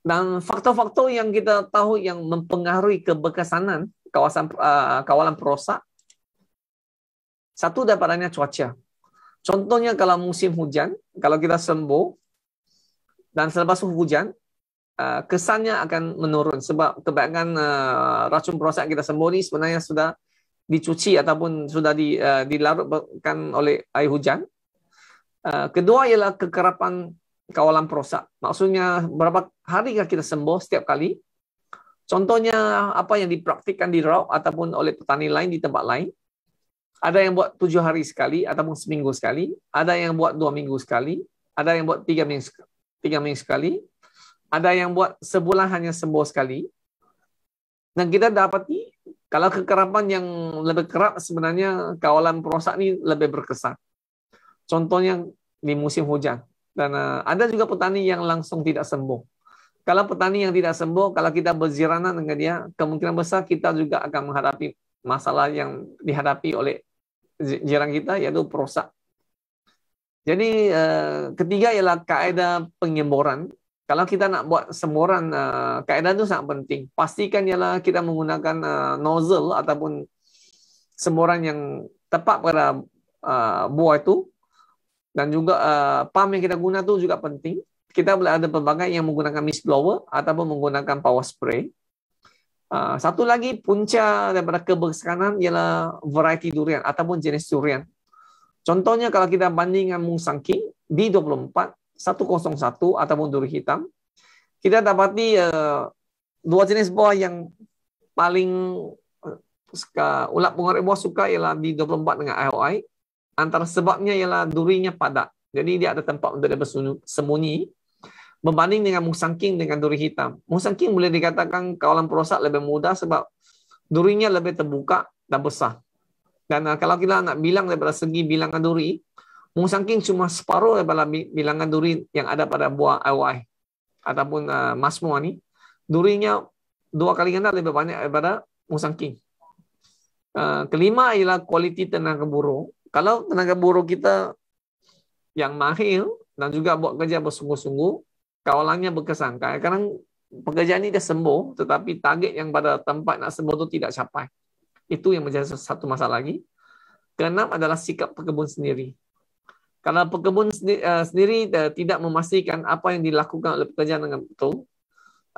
dan faktor-faktor yang kita tahu yang mempengaruhi kebekasanan kawasan uh, kawalan perosak satu daripadanya cuaca contohnya kalau musim hujan kalau kita sembuh dan selepas hujan uh, kesannya akan menurun sebab kebanyakan uh, racun perosak kita sembuh ini sebenarnya sudah dicuci ataupun sudah uh, dilarutkan oleh air hujan. Kedua ialah kekerapan kawalan prosa. Maksudnya berapa hari kita sembuh setiap kali? Contohnya apa yang dipraktikkan di raw ataupun oleh petani lain di tempat lain. Ada yang buat tujuh hari sekali ataupun seminggu sekali. Ada yang buat dua minggu sekali. Ada yang buat tiga minggu, tiga minggu sekali. Ada yang buat sebulan hanya sembuh sekali. Dan kita dapati kalau kekerapan yang lebih kerap sebenarnya kawalan perosak ini lebih berkesan. Contohnya di musim hujan. Dan eh, ada juga petani yang langsung tidak sembuh. Kalau petani yang tidak sembuh, kalau kita berzirana dengan dia, kemungkinan besar kita juga akan menghadapi masalah yang dihadapi oleh jiran kita, yaitu perusak. Jadi eh, ketiga ialah kaedah penyemboran. Kalau kita nak buat semburan, eh, kaedah itu sangat penting. Pastikan ialah kita menggunakan nozzle ataupun semburan yang tepat pada buah itu dan juga uh, pump yang kita guna tu juga penting. Kita boleh ada pelbagai yang menggunakan mist blower ataupun menggunakan power spray. Uh, satu lagi punca daripada kebersihan ialah variety durian ataupun jenis durian. Contohnya kalau kita bandingkan Mung Sang King D24 101 ataupun duri hitam, kita dapati uh, dua jenis buah yang paling uh, suka, ulat pengorek buah suka ialah D24 dengan IOI antara sebabnya ialah durinya padat. Jadi dia ada tempat untuk dia bersembunyi berbanding dengan musangking dengan duri hitam. Musangking boleh dikatakan kawalan perosak lebih mudah sebab durinya lebih terbuka dan besar. Dan uh, kalau kita nak bilang daripada segi bilangan duri, musangking cuma separuh daripada bilangan duri yang ada pada buah awai ataupun uh, masmua ni. Durinya dua kali ganda lebih banyak daripada musangking. Uh, kelima ialah kualiti tenaga burung kalau tenaga buruh kita yang mahir dan juga buat kerja bersungguh-sungguh, kawalannya berkesan. Kadang-kadang pekerjaan ini dah sembuh, tetapi target yang pada tempat nak sembuh itu tidak capai. Itu yang menjadi satu masalah lagi. Keenam adalah sikap pekebun sendiri. Kalau pekebun sendiri eh, eh, tidak memastikan apa yang dilakukan oleh pekerjaan dengan betul,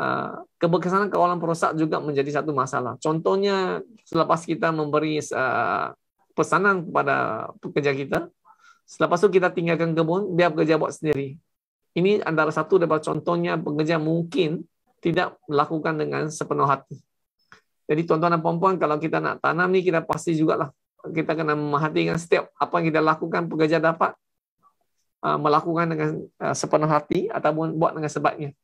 eh, keberkesanan kawalan perusahaan juga menjadi satu masalah. Contohnya, selepas kita memberi pesanan kepada pekerja kita. Selepas itu kita tinggalkan kebun, biar pekerja buat sendiri. Ini antara satu daripada contohnya pekerja mungkin tidak melakukan dengan sepenuh hati. Jadi tuan-tuan dan puan-puan, kalau kita nak tanam ni kita pasti juga lah. Kita kena memperhatikan setiap apa yang kita lakukan, pekerja dapat uh, melakukan dengan uh, sepenuh hati ataupun buat dengan sebabnya.